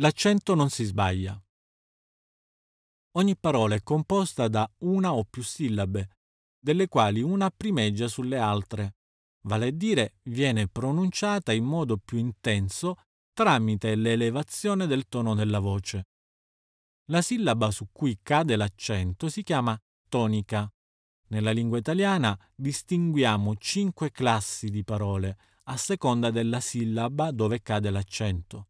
L'accento non si sbaglia. Ogni parola è composta da una o più sillabe, delle quali una primeggia sulle altre, vale a dire viene pronunciata in modo più intenso tramite l'elevazione del tono della voce. La sillaba su cui cade l'accento si chiama tonica. Nella lingua italiana distinguiamo cinque classi di parole a seconda della sillaba dove cade l'accento.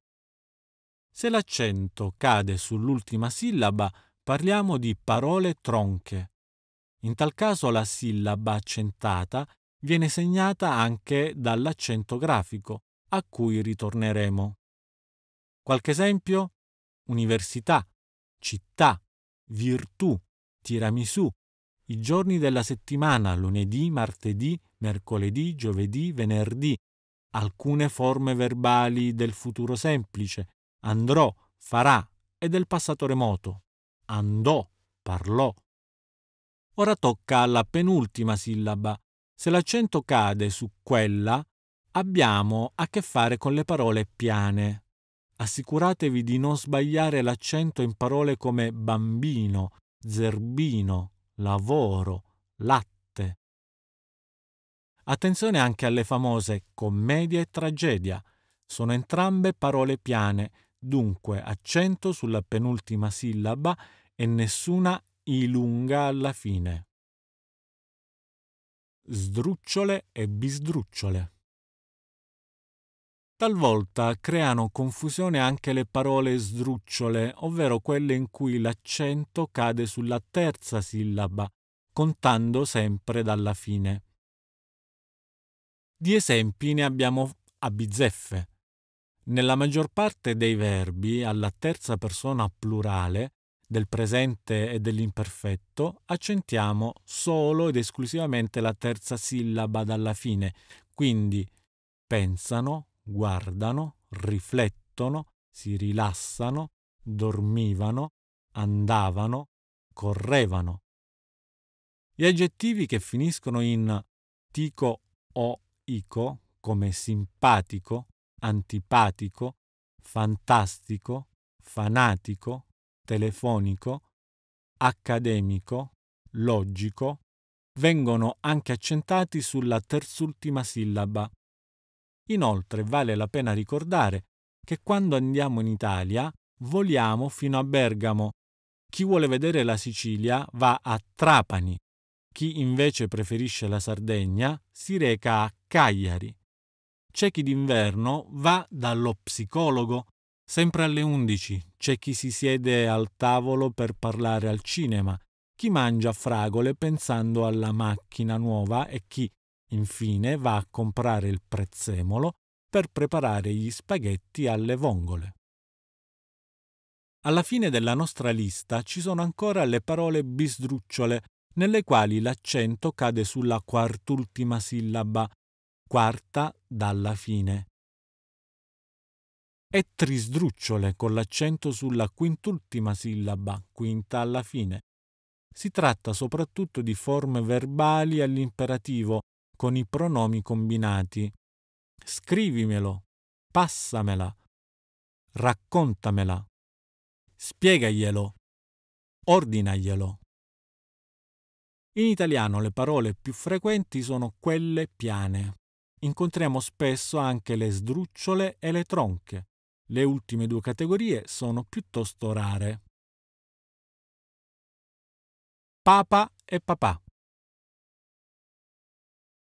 Se l'accento cade sull'ultima sillaba, parliamo di parole tronche. In tal caso la sillaba accentata viene segnata anche dall'accento grafico, a cui ritorneremo. Qualche esempio? Università, città, virtù, tiramisù, i giorni della settimana, lunedì, martedì, mercoledì, giovedì, venerdì, alcune forme verbali del futuro semplice, andrò, farà è del passato remoto. Andò, parlò. Ora tocca alla penultima sillaba. Se l'accento cade su quella, abbiamo a che fare con le parole piane. Assicuratevi di non sbagliare l'accento in parole come bambino, zerbino, lavoro, latte. Attenzione anche alle famose commedia e tragedia. Sono entrambe parole piane, dunque accento sulla penultima sillaba e nessuna I lunga alla fine. Sdrucciole e bisdrucciole. Talvolta creano confusione anche le parole sdrucciole, ovvero quelle in cui l'accento cade sulla terza sillaba, contando sempre dalla fine. Di esempi ne abbiamo a bizzeffe. Nella maggior parte dei verbi alla terza persona plurale del presente e dell'imperfetto accentiamo solo ed esclusivamente la terza sillaba dalla fine, quindi pensano, guardano, riflettono, si rilassano, dormivano, andavano, correvano. Gli aggettivi che finiscono in tico o ico, come simpatico, antipatico, fantastico, fanatico, telefonico, accademico, logico, vengono anche accentati sulla terzultima sillaba. Inoltre vale la pena ricordare che quando andiamo in Italia voliamo fino a Bergamo. Chi vuole vedere la Sicilia va a Trapani. Chi invece preferisce la Sardegna si reca a Cagliari. C'è chi d'inverno va dallo psicologo, sempre alle 11. C'è chi si siede al tavolo per parlare al cinema, chi mangia fragole pensando alla macchina nuova e chi, infine, va a comprare il prezzemolo per preparare gli spaghetti alle vongole. Alla fine della nostra lista ci sono ancora le parole bisdrucciole, nelle quali l'accento cade sulla quart'ultima sillaba, quarta dalla fine. E trisdrucciole con l'accento sulla quintultima sillaba, quinta alla fine. Si tratta soprattutto di forme verbali all'imperativo con i pronomi combinati. Scrivimelo, passamela, raccontamela, spiegaglielo, ordinaglielo. In italiano le parole più frequenti sono quelle piane, incontriamo spesso anche le sdrucciole e le tronche. Le ultime due categorie sono piuttosto rare. Papa e papà.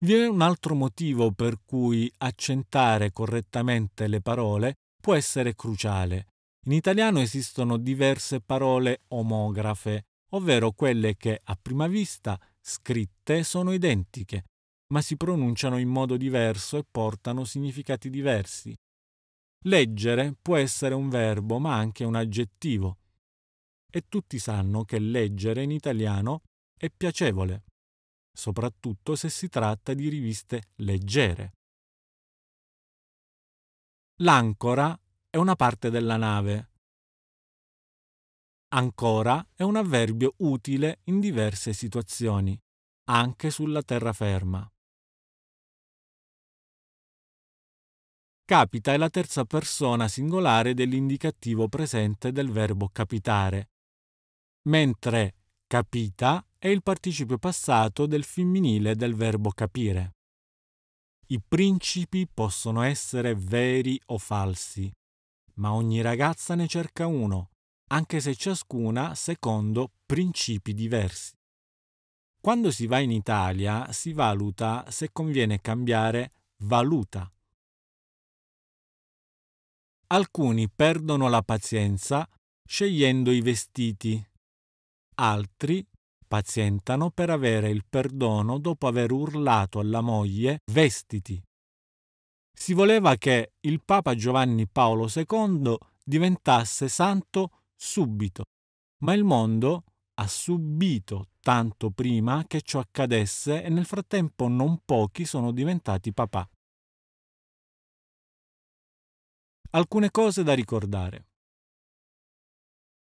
Vi è un altro motivo per cui accentare correttamente le parole può essere cruciale. In italiano esistono diverse parole omografe, ovvero quelle che a prima vista scritte sono identiche, ma si pronunciano in modo diverso e portano significati diversi. Leggere può essere un verbo, ma anche un aggettivo. E tutti sanno che leggere in italiano è piacevole, soprattutto se si tratta di riviste leggere. L'ancora è una parte della nave. Ancora è un avverbio utile in diverse situazioni, anche sulla terraferma. capita è la terza persona singolare dell'indicativo presente del verbo capitare, mentre capita è il participio passato del femminile del verbo capire. I principi possono essere veri o falsi, ma ogni ragazza ne cerca uno, anche se ciascuna secondo principi diversi. Quando si va in Italia si valuta se conviene cambiare valuta Alcuni perdono la pazienza scegliendo i vestiti, altri pazientano per avere il perdono dopo aver urlato alla moglie vestiti. Si voleva che il Papa Giovanni Paolo II diventasse santo subito, ma il mondo ha subito tanto prima che ciò accadesse e nel frattempo non pochi sono diventati papà. alcune cose da ricordare.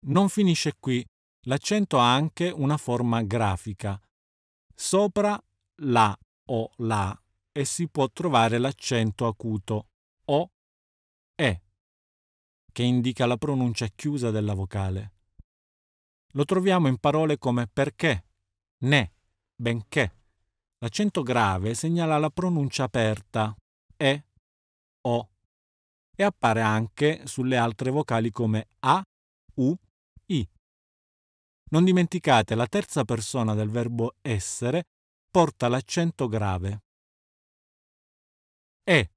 Non finisce qui, l'accento ha anche una forma grafica. Sopra la o la e si può trovare l'accento acuto o e, che indica la pronuncia chiusa della vocale. Lo troviamo in parole come perché, né, benché. L'accento grave segnala la pronuncia aperta e o e appare anche sulle altre vocali come A, U, I. Non dimenticate, la terza persona del verbo essere porta l'accento grave. E,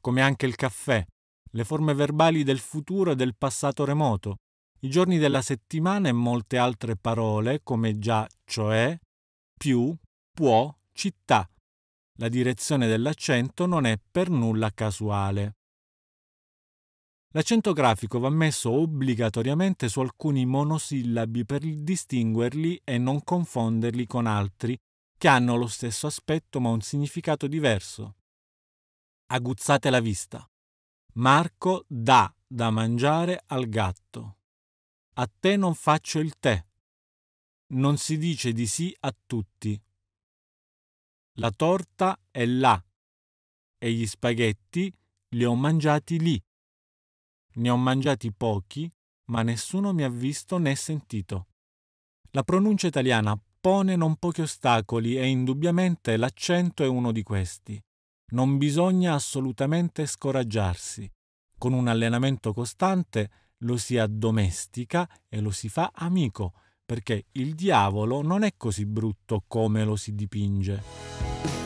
come anche il caffè, le forme verbali del futuro e del passato remoto, i giorni della settimana e molte altre parole come già, cioè, più, può, città. La direzione dell'accento non è per nulla casuale. L'accento grafico va messo obbligatoriamente su alcuni monosillabi per distinguerli e non confonderli con altri, che hanno lo stesso aspetto ma un significato diverso. Aguzzate la vista. Marco dà da mangiare al gatto. A te non faccio il tè. Non si dice di sì a tutti. La torta è là e gli spaghetti li ho mangiati lì. Ne ho mangiati pochi, ma nessuno mi ha visto né sentito. La pronuncia italiana pone non pochi ostacoli e indubbiamente l'accento è uno di questi. Non bisogna assolutamente scoraggiarsi. Con un allenamento costante lo si addomestica e lo si fa amico, perché il diavolo non è così brutto come lo si dipinge.